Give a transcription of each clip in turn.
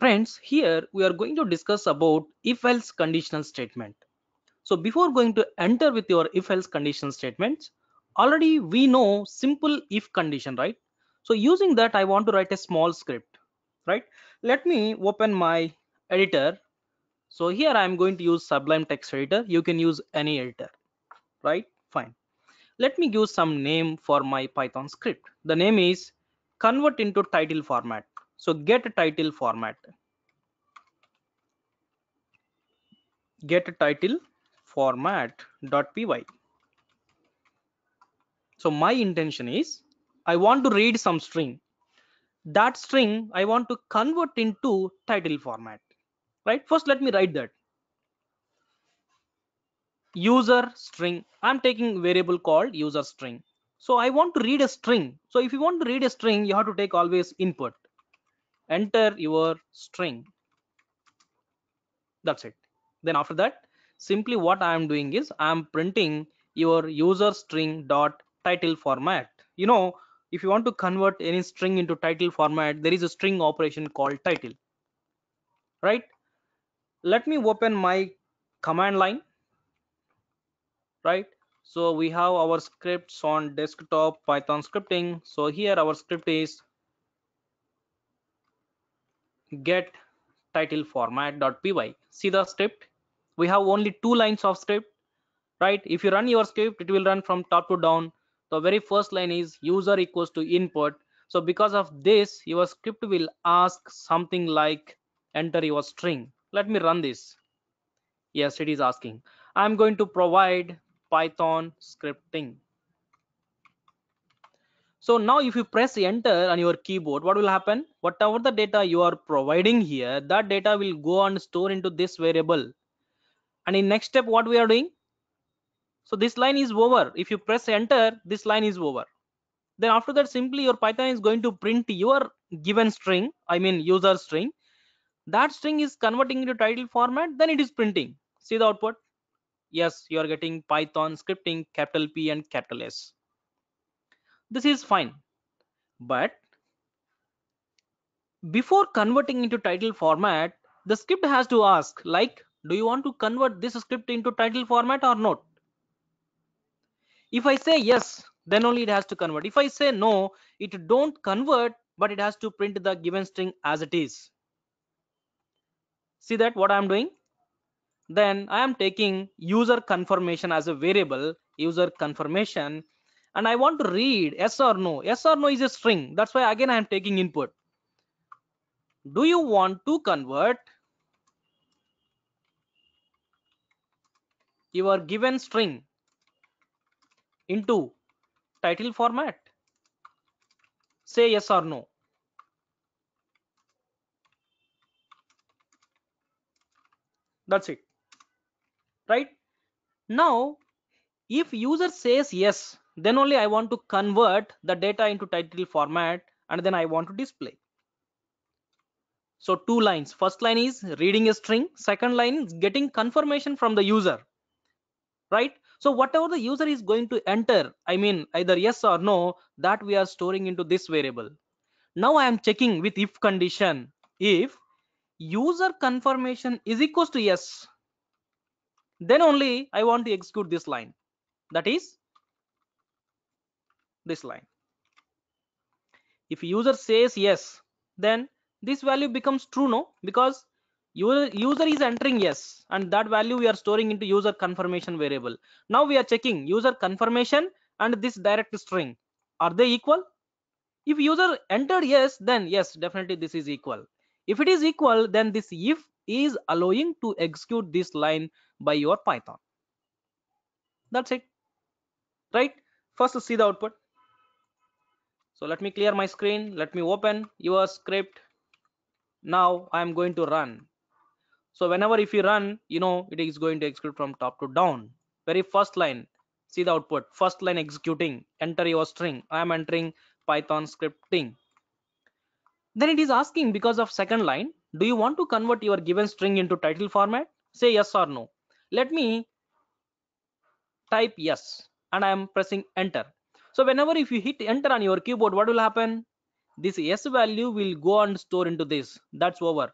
Friends, here we are going to discuss about if-else conditional statement. So before going to enter with your if-else conditional statements, already we know simple if condition, right? So using that, I want to write a small script, right? Let me open my editor. So here I'm going to use Sublime Text Editor. You can use any editor, right? Fine. Let me give some name for my Python script. The name is convert into title format so get title format get title format dot py so my intention is i want to read some string that string i want to convert into title format right first let me write that user string i'm taking variable called user string so i want to read a string so if you want to read a string you have to take always input enter your string that's it then after that simply what i am doing is i am printing your user string dot title format you know if you want to convert any string into title format there is a string operation called title right let me open my command line right so we have our scripts on desktop python scripting so here our script is get title format dot py. see the script we have only two lines of script right if you run your script it will run from top to down the very first line is user equals to input so because of this your script will ask something like enter your string let me run this yes it is asking i'm going to provide python scripting so now if you press enter on your keyboard, what will happen? Whatever the data you are providing here, that data will go and store into this variable. And in next step, what we are doing? So this line is over. If you press enter, this line is over. Then after that, simply your Python is going to print your given string, I mean user string. That string is converting into title format, then it is printing. See the output? Yes, you are getting Python scripting, capital P and capital S this is fine but before converting into title format the script has to ask like do you want to convert this script into title format or not if i say yes then only it has to convert if i say no it don't convert but it has to print the given string as it is see that what i'm doing then i am taking user confirmation as a variable user confirmation and I want to read yes or no. Yes or no is a string. That's why again I am taking input. Do you want to convert your given string into title format? Say yes or no. That's it. Right? Now, if user says yes, then only I want to convert the data into title format and then I want to display. So two lines, first line is reading a string, second line is getting confirmation from the user, right? So whatever the user is going to enter, I mean either yes or no, that we are storing into this variable. Now I am checking with if condition, if user confirmation is equals to yes, then only I want to execute this line, that is this line. If user says yes, then this value becomes true no because user, user is entering yes and that value we are storing into user confirmation variable. Now we are checking user confirmation and this direct string. Are they equal? If user entered yes, then yes, definitely this is equal. If it is equal, then this if is allowing to execute this line by your Python. That's it, right? First, see the output so let me clear my screen let me open your script now i'm going to run so whenever if you run you know it is going to execute from top to down very first line see the output first line executing enter your string i am entering python scripting then it is asking because of second line do you want to convert your given string into title format say yes or no let me type yes and i am pressing enter so whenever if you hit enter on your keyboard what will happen this s value will go and store into this that's over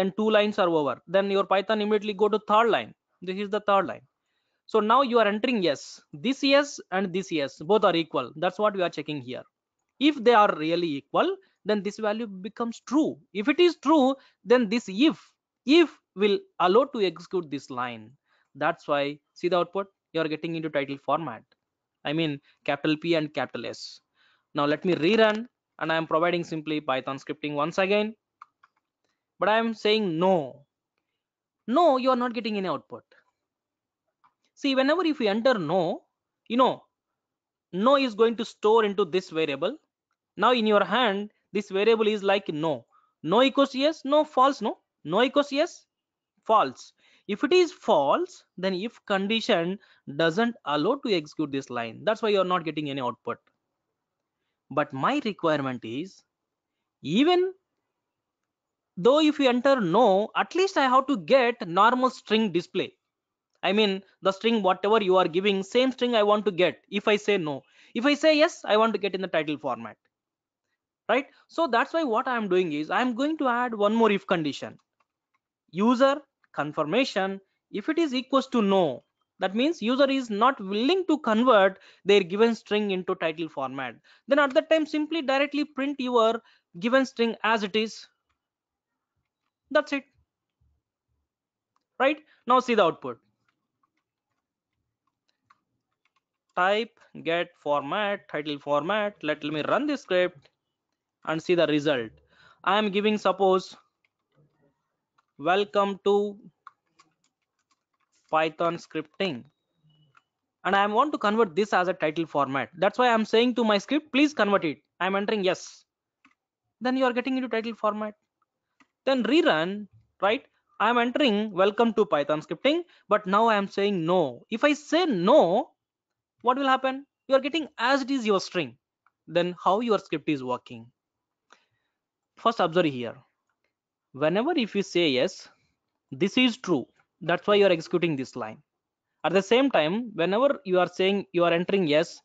then two lines are over then your python immediately go to third line this is the third line so now you are entering yes this yes and this yes both are equal that's what we are checking here if they are really equal then this value becomes true if it is true then this if if will allow to execute this line that's why see the output you are getting into title format I mean capital P and capital S. Now let me rerun and I am providing simply Python scripting once again. But I am saying no. No, you are not getting any output. See, whenever if you enter no, you know, no is going to store into this variable. Now in your hand, this variable is like no. No equals yes, no, false, no. No equals yes, false if it is false then if condition doesn't allow to execute this line that's why you're not getting any output but my requirement is even though if you enter no at least i have to get normal string display i mean the string whatever you are giving same string i want to get if i say no if i say yes i want to get in the title format right so that's why what i am doing is i am going to add one more if condition user confirmation if it is equals to no that means user is not willing to convert their given string into title format then at that time simply directly print your given string as it is that's it right now see the output type get format title format let me run this script and see the result i am giving suppose welcome to python scripting and i want to convert this as a title format that's why i'm saying to my script please convert it i'm entering yes then you are getting into title format then rerun right i'm entering welcome to python scripting but now i'm saying no if i say no what will happen you are getting as it is your string then how your script is working first observe here whenever if you say yes this is true that's why you are executing this line at the same time whenever you are saying you are entering yes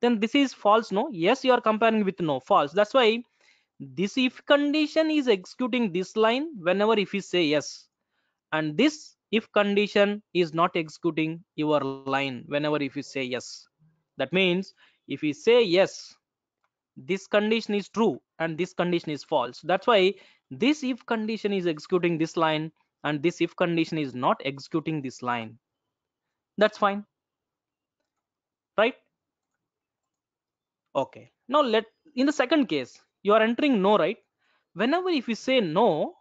then this is false no yes you are comparing with no false that's why this if condition is executing this line whenever if you say yes and this if condition is not executing your line whenever if you say yes that means if you say yes this condition is true and this condition is false that's why this if condition is executing this line and this if condition is not executing this line that's fine right okay now let in the second case you are entering no right whenever if you say no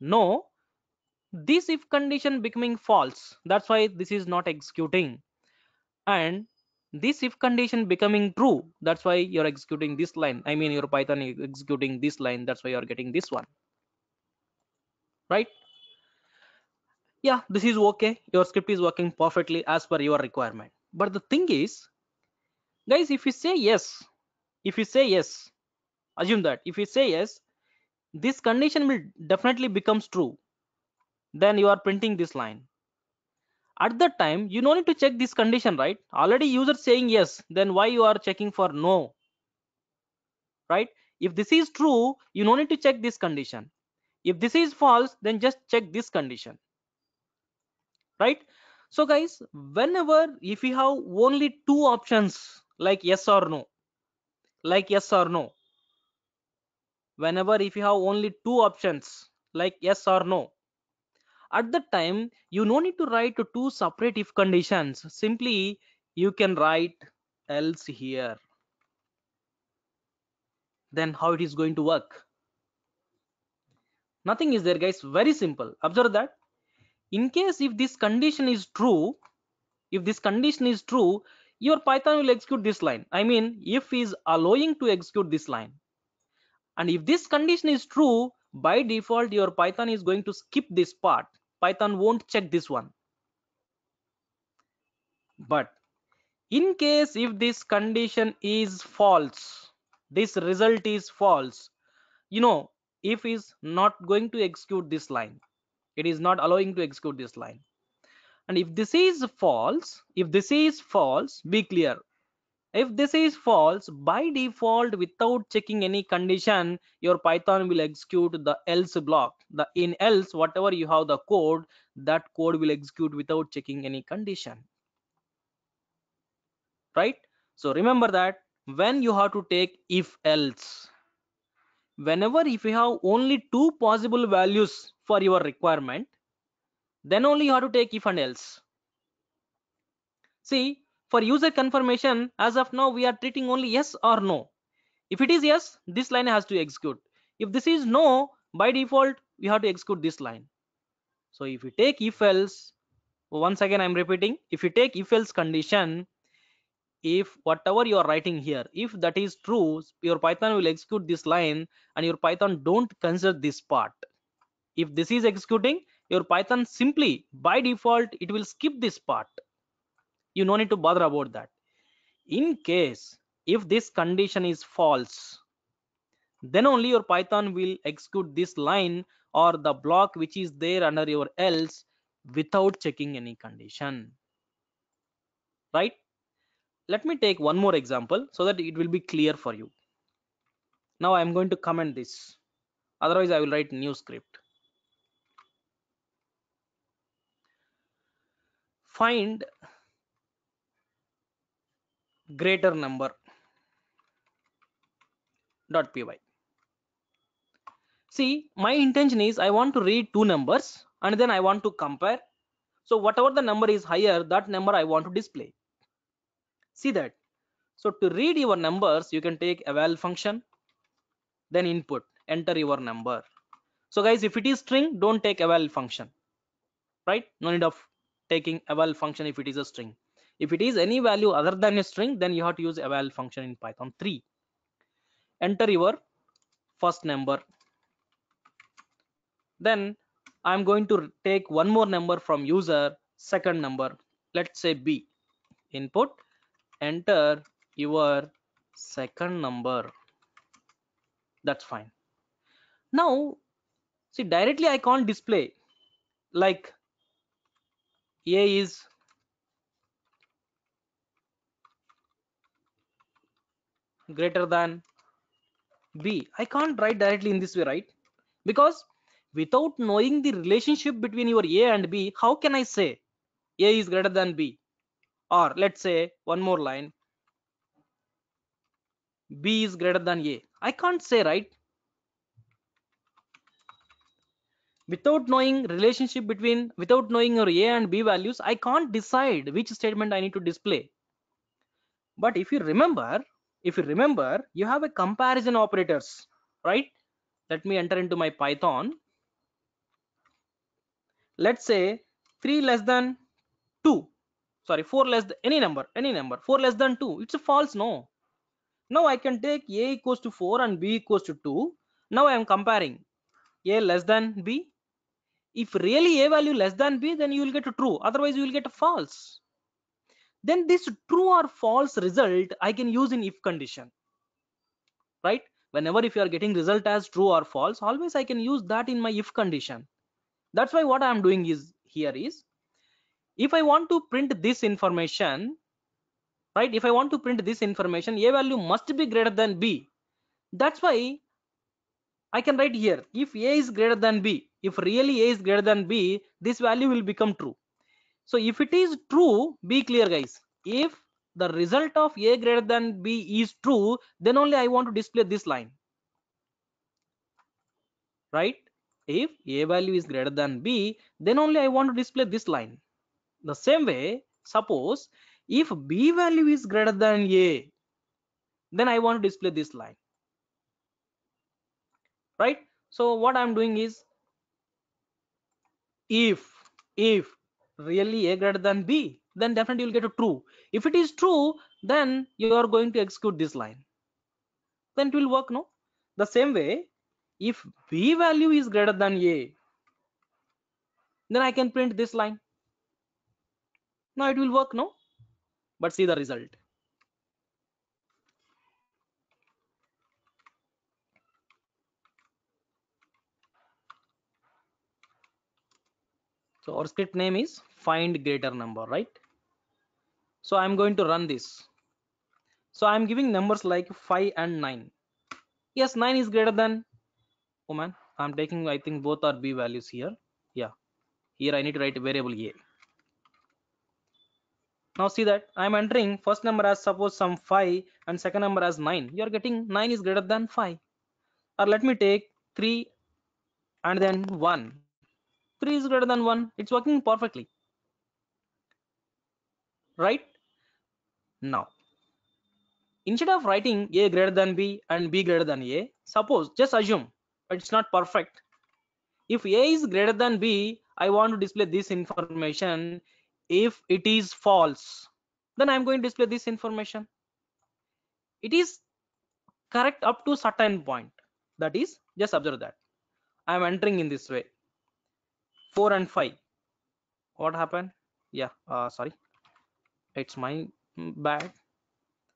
no this if condition becoming false that's why this is not executing and this if condition becoming true that's why you're executing this line i mean your python is executing this line that's why you're getting this one right yeah this is okay your script is working perfectly as per your requirement but the thing is guys if you say yes if you say yes assume that if you say yes this condition will definitely becomes true then you are printing this line at that time you no need to check this condition right already user saying yes then why you are checking for no right if this is true you no need to check this condition if this is false then just check this condition right so guys whenever if you have only two options like yes or no like yes or no whenever if you have only two options like yes or no at that time you no need to write two separate if conditions simply you can write else here then how it is going to work nothing is there guys very simple observe that in case if this condition is true if this condition is true your python will execute this line i mean if is allowing to execute this line and if this condition is true by default your python is going to skip this part python won't check this one but in case if this condition is false this result is false you know if is not going to execute this line it is not allowing to execute this line and if this is false if this is false be clear if this is false by default without checking any condition your python will execute the else block the in else whatever you have the code that code will execute without checking any condition right so remember that when you have to take if else whenever if you have only two possible values for your requirement then only you have to take if and else see for user confirmation as of now we are treating only yes or no if it is yes this line has to execute if this is no by default we have to execute this line so if you take if else once again i'm repeating if you take if else condition if whatever you are writing here if that is true your python will execute this line and your python don't consider this part if this is executing your python simply by default it will skip this part you no need to bother about that in case if this condition is false then only your python will execute this line or the block which is there under your else without checking any condition right let me take one more example so that it will be clear for you now i am going to comment this otherwise i will write new script find greater number dot py see my intention is i want to read two numbers and then i want to compare so whatever the number is higher that number i want to display see that so to read your numbers you can take eval function then input enter your number so guys if it is string don't take eval function right no need of taking eval function if it is a string if it is any value other than a string then you have to use eval function in python 3 enter your first number then i'm going to take one more number from user second number let's say b input enter your second number that's fine now see directly i can't display like a is greater than b i can't write directly in this way right because without knowing the relationship between your a and b how can i say a is greater than b or let's say one more line b is greater than a i can't say right without knowing relationship between without knowing your a and b values i can't decide which statement i need to display but if you remember if you remember you have a comparison operators right let me enter into my python let's say 3 less than 2 sorry 4 less than any number any number 4 less than 2 it's a false no now i can take a equals to 4 and b equals to 2 now i am comparing a less than b if really a value less than b then you will get a true otherwise you will get a false then this true or false result i can use in if condition right whenever if you are getting result as true or false always i can use that in my if condition that's why what i am doing is here is if i want to print this information right if i want to print this information a value must be greater than b that's why i can write here if a is greater than b if really a is greater than b this value will become true so if it is true be clear guys if the result of a greater than b is true then only i want to display this line right if a value is greater than b then only i want to display this line the same way suppose if b value is greater than a then i want to display this line right so what i'm doing is if if really a greater than b then definitely you'll get a true if it is true then you are going to execute this line then it will work no the same way if b value is greater than a then i can print this line now it will work no but see the result so our script name is find greater number right so i'm going to run this so i'm giving numbers like 5 and 9 yes 9 is greater than oh man i'm taking i think both are b values here yeah here i need to write variable a now see that i'm entering first number as suppose some 5 and second number as 9 you are getting 9 is greater than 5 or let me take 3 and then 1 3 is greater than 1 it's working perfectly right now instead of writing a greater than b and b greater than a suppose just assume it's not perfect if a is greater than b i want to display this information if it is false then i'm going to display this information it is correct up to certain point that is just observe that i am entering in this way 4 and 5 what happened yeah uh, sorry it's my bad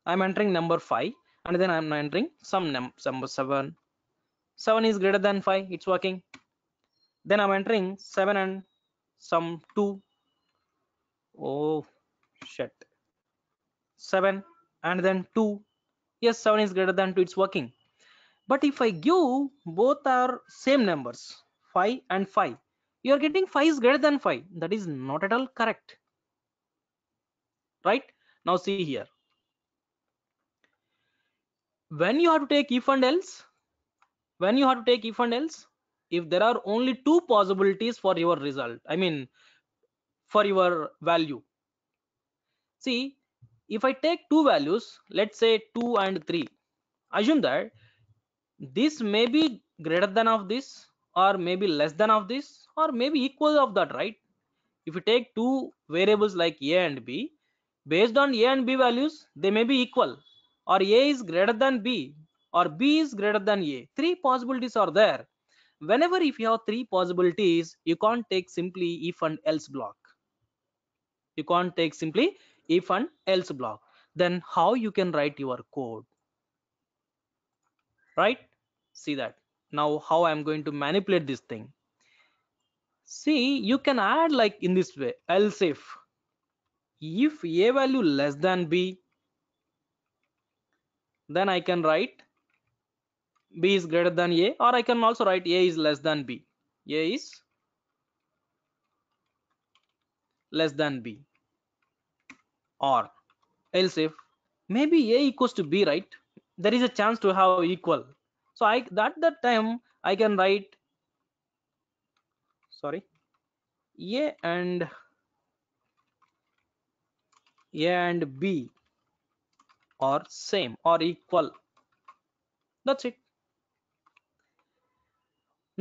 i'm entering number 5 and then i'm entering some num number 7 7 is greater than 5 it's working then i'm entering 7 and some 2 oh shit 7 and then 2 yes 7 is greater than 2 it's working but if i give both are same numbers 5 and 5 you are getting 5 is greater than 5 that is not at all correct right now see here when you have to take if and else when you have to take if and else if there are only two possibilities for your result i mean for your value. See, if I take two values, let's say 2 and 3, assume that this may be greater than of this or maybe less than of this or maybe equal of that, right? If you take two variables like a and b, based on a and b values, they may be equal or a is greater than b or b is greater than a. Three possibilities are there whenever if you have three possibilities you can't take simply if and else block you can't take simply if and else block then how you can write your code right see that now how i'm going to manipulate this thing see you can add like in this way else if if a value less than b then i can write b is greater than a or i can also write a is less than b a is less than b or else if maybe a equals to b right there is a chance to have equal so i that that time i can write sorry a and a and b are same or equal that's it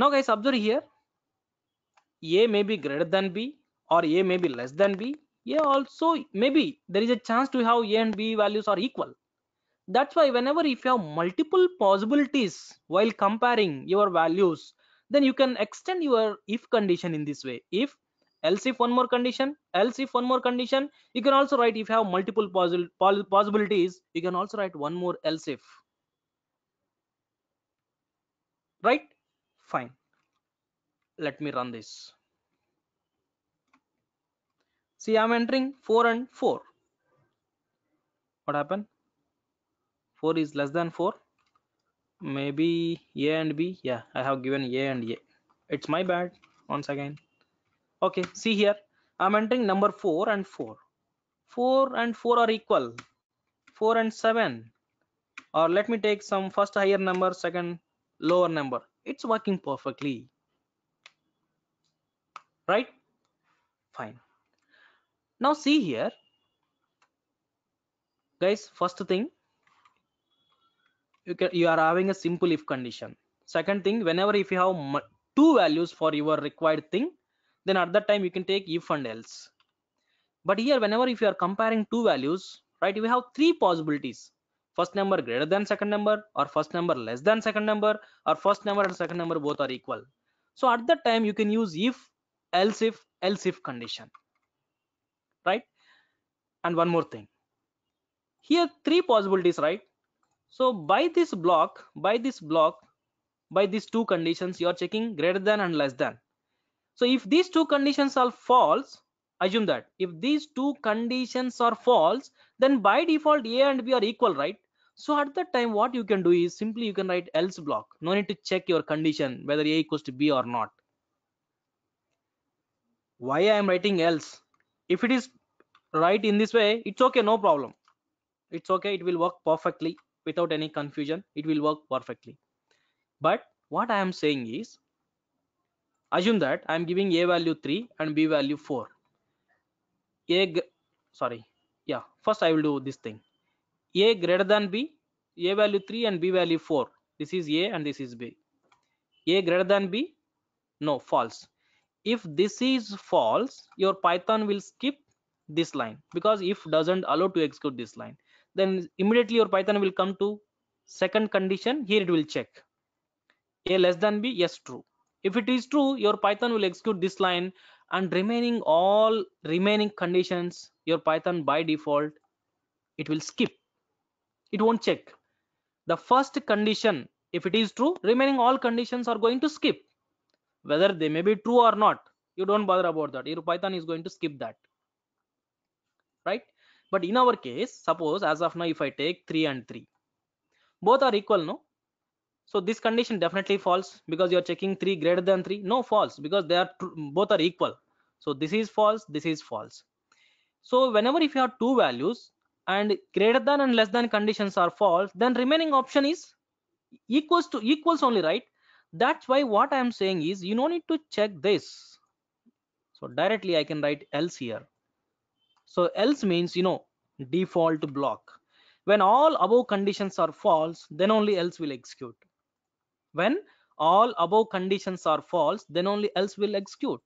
now guys observe here a may be greater than b or a may be less than b a also maybe there is a chance to have a and b values are equal that's why whenever if you have multiple possibilities while comparing your values then you can extend your if condition in this way if else if one more condition else if one more condition you can also write if you have multiple possibilities you can also write one more else if right fine let me run this see i'm entering 4 and 4 what happened 4 is less than 4 maybe a and b yeah i have given a and a it's my bad once again okay see here i'm entering number 4 and 4 4 and 4 are equal 4 and 7 or let me take some first higher number second lower number it's working perfectly right fine now see here guys first thing you, can, you are having a simple if condition second thing whenever if you have two values for your required thing then at that time you can take if and else but here whenever if you are comparing two values right we have three possibilities first number greater than second number or first number less than second number or first number and second number both are equal so at that time you can use if else if else if condition right and one more thing here three possibilities right so by this block by this block by these two conditions you are checking greater than and less than so if these two conditions are false assume that if these two conditions are false then by default a and b are equal right so at that time what you can do is simply you can write else block no need to check your condition whether a equals to b or not why i am writing else if it is right in this way it's okay no problem it's okay it will work perfectly without any confusion it will work perfectly but what i am saying is assume that i am giving a value 3 and b value 4 a sorry yeah first i will do this thing a greater than b a value 3 and b value 4 this is a and this is b a greater than b no false if this is false your python will skip this line because if doesn't allow to execute this line then immediately your python will come to second condition here it will check a less than b yes true if it is true your python will execute this line and remaining all remaining conditions your python by default it will skip it won't check the first condition if it is true remaining all conditions are going to skip whether they may be true or not you don't bother about that your python is going to skip that right but in our case suppose as of now if i take 3 and 3 both are equal no so this condition definitely false because you are checking 3 greater than 3 no false because they are both are equal so this is false this is false so whenever if you have two values and greater than and less than conditions are false then remaining option is equals to equals only right that's why what i am saying is you don't need to check this so directly i can write else here so else means you know default block when all above conditions are false then only else will execute when all above conditions are false then only else will execute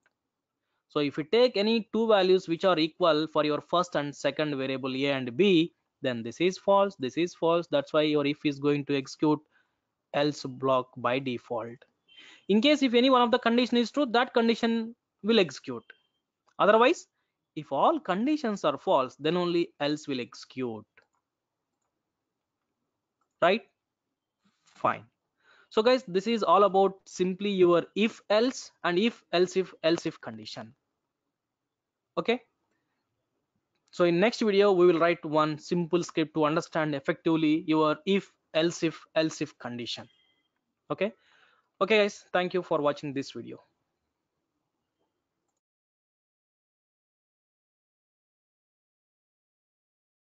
so if you take any two values which are equal for your first and second variable a and b then this is false this is false that's why your if is going to execute else block by default in case if any one of the condition is true that condition will execute otherwise if all conditions are false then only else will execute right fine so guys this is all about simply your if else and if else if else if condition okay so in next video we will write one simple script to understand effectively your if else if else if condition okay okay guys thank you for watching this video